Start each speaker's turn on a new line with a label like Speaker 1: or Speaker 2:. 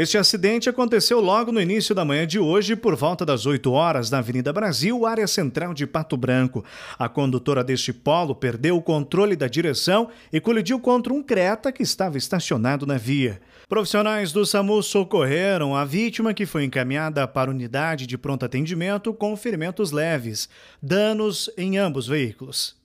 Speaker 1: Este acidente aconteceu logo no início da manhã de hoje, por volta das 8 horas, na Avenida Brasil, área central de Pato Branco. A condutora deste polo perdeu o controle da direção e colidiu contra um Creta que estava estacionado na via. Profissionais do SAMU socorreram a vítima, que foi encaminhada para unidade de pronto atendimento com ferimentos leves, danos em ambos veículos.